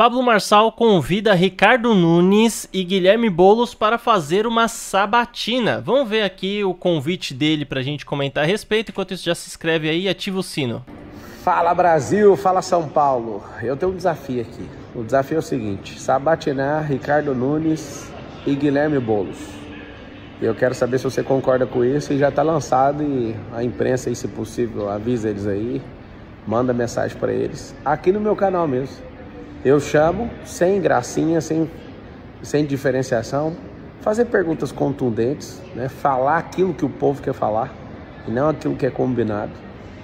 Pablo Marçal convida Ricardo Nunes e Guilherme Bolos para fazer uma sabatina. Vamos ver aqui o convite dele para a gente comentar a respeito. Enquanto isso, já se inscreve aí e ativa o sino. Fala Brasil, fala São Paulo. Eu tenho um desafio aqui. O desafio é o seguinte: sabatinar Ricardo Nunes e Guilherme Bolos. Eu quero saber se você concorda com isso e já está lançado e a imprensa, aí, se possível, avisa eles aí, manda mensagem para eles aqui no meu canal mesmo. Eu chamo, sem gracinha, sem, sem diferenciação, fazer perguntas contundentes, né? falar aquilo que o povo quer falar e não aquilo que é combinado.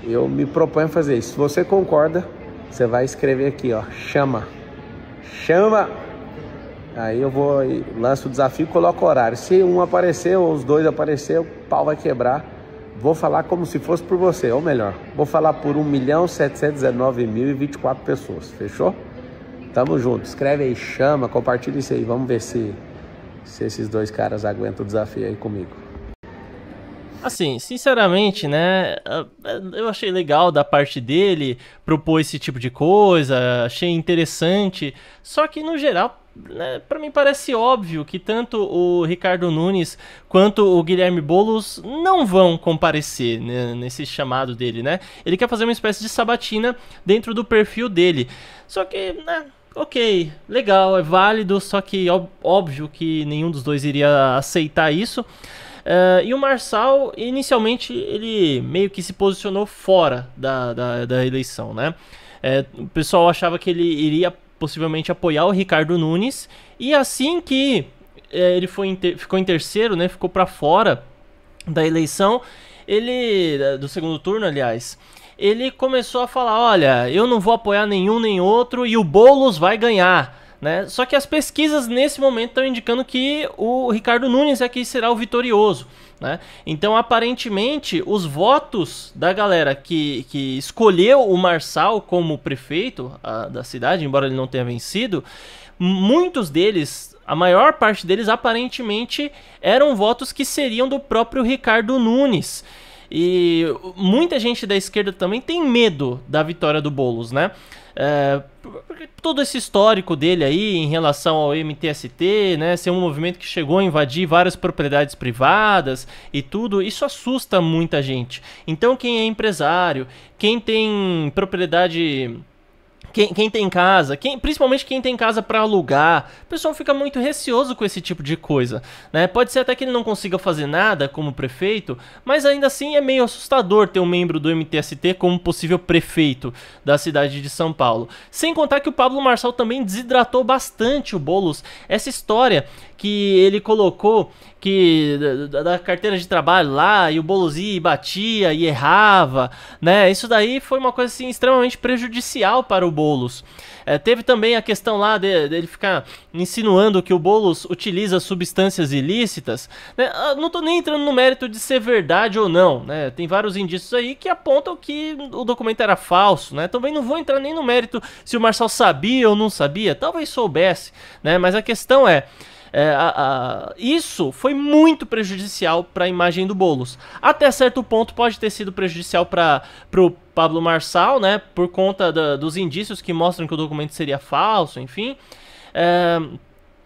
Eu me proponho a fazer isso. Se você concorda, você vai escrever aqui, ó, chama. Chama! Aí eu vou lanço o desafio, coloco o horário. Se um aparecer ou os dois aparecer, o pau vai quebrar. Vou falar como se fosse por você, ou melhor, vou falar por 1 milhão 719 mil e 24 pessoas. Fechou? Tamo junto. Escreve aí, chama, compartilha isso aí. Vamos ver se, se esses dois caras aguentam o desafio aí comigo. Assim, sinceramente, né? Eu achei legal da parte dele propor esse tipo de coisa, achei interessante. Só que no geral, né, para mim parece óbvio que tanto o Ricardo Nunes quanto o Guilherme Bolos não vão comparecer né, nesse chamado dele, né? Ele quer fazer uma espécie de sabatina dentro do perfil dele. Só que, né, ok, legal, é válido, só que óbvio que nenhum dos dois iria aceitar isso. Uh, e o Marçal, inicialmente, ele meio que se posicionou fora da, da, da eleição, né? É, o pessoal achava que ele iria possivelmente apoiar o Ricardo Nunes, e assim que é, ele foi ficou em terceiro, né? Ficou para fora da eleição, ele do segundo turno, aliás ele começou a falar: olha, eu não vou apoiar nenhum nem outro e o Boulos vai ganhar. Né? Só que as pesquisas nesse momento estão indicando que o Ricardo Nunes é que será o vitorioso. Né? Então, aparentemente, os votos da galera que, que escolheu o Marçal como prefeito a, da cidade, embora ele não tenha vencido, muitos deles, a maior parte deles, aparentemente, eram votos que seriam do próprio Ricardo Nunes. E muita gente da esquerda também tem medo da vitória do Boulos, né? É, todo esse histórico dele aí em relação ao MTST, né, ser um movimento que chegou a invadir várias propriedades privadas e tudo, isso assusta muita gente. Então quem é empresário, quem tem propriedade quem, quem, tem casa, quem, principalmente quem tem casa para alugar, o pessoal fica muito receoso com esse tipo de coisa. Né? Pode ser até que ele não consiga fazer nada como prefeito, mas ainda assim é meio assustador ter um membro do MTST como possível prefeito da cidade de São Paulo. Sem contar que o Pablo Marçal também desidratou bastante o Boulos. Essa história que ele colocou que da, da carteira de trabalho lá e o Boulos ia e batia e errava, né? Isso daí foi uma coisa assim, extremamente prejudicial para o Boulos. É, teve também a questão lá dele de, de ficar insinuando que o Boulos utiliza substâncias ilícitas. Né? Ah, não estou nem entrando no mérito de ser verdade ou não. Né? Tem vários indícios aí que apontam que o documento era falso. Né? Também não vou entrar nem no mérito se o Marçal sabia ou não sabia. Talvez soubesse, né? mas a questão é. É, a, a, isso foi muito prejudicial para a imagem do Bolos. Até certo ponto pode ter sido prejudicial para o Pablo Marçal, né? Por conta da, dos indícios que mostram que o documento seria falso, enfim. É,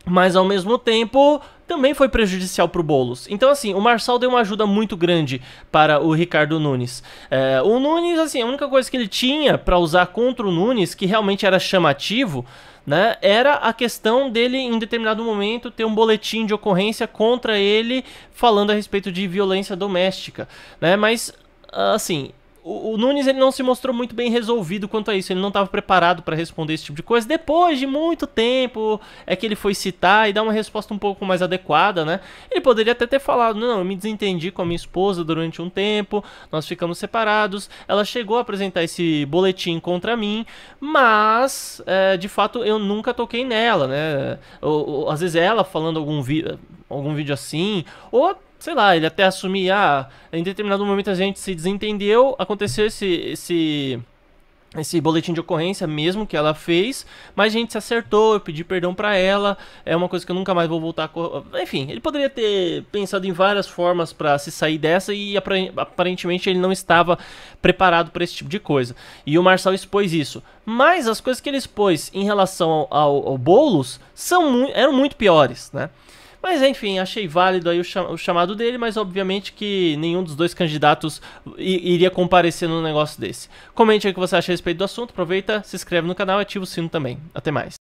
mas ao mesmo tempo também foi prejudicial para o Boulos. Então, assim, o Marçal deu uma ajuda muito grande para o Ricardo Nunes. É, o Nunes, assim, a única coisa que ele tinha para usar contra o Nunes, que realmente era chamativo, né, era a questão dele, em determinado momento, ter um boletim de ocorrência contra ele falando a respeito de violência doméstica. Né, mas, assim, o, o, Nunes ele não se mostrou muito bem resolvido quanto a isso, ele não estava preparado para responder esse tipo de coisa. Depois de muito tempo é que ele foi citar e dar uma resposta um pouco mais adequada, né? Ele poderia até ter falado: "Não, eu me desentendi com a minha esposa durante um tempo, nós ficamos separados, ela chegou a apresentar esse boletim contra mim, mas é, de fato eu nunca toquei nela, né? Ou, ou, às vezes ela falando algum, vi algum vídeo assim, ou sei lá, ele até assumir, ah, em determinado momento a gente se desentendeu, aconteceu esse esse esse boletim de ocorrência mesmo que ela fez, mas a gente se acertou, eu pedi perdão para ela, é uma coisa que eu nunca mais vou voltar a... Enfim, ele poderia ter pensado em várias formas para se sair dessa e aparentemente ele não estava preparado para esse tipo de coisa. E o Marçal expôs isso. Mas as coisas que ele expôs em relação ao, ao, ao Boulos são, eram muito piores, né? Mas enfim, achei válido aí o, cham o chamado dele, mas obviamente que nenhum dos dois candidatos iria comparecer num negócio desse. Comente aí o que você acha a respeito do assunto, aproveita, se inscreve no canal e ativa o sino também. Até mais.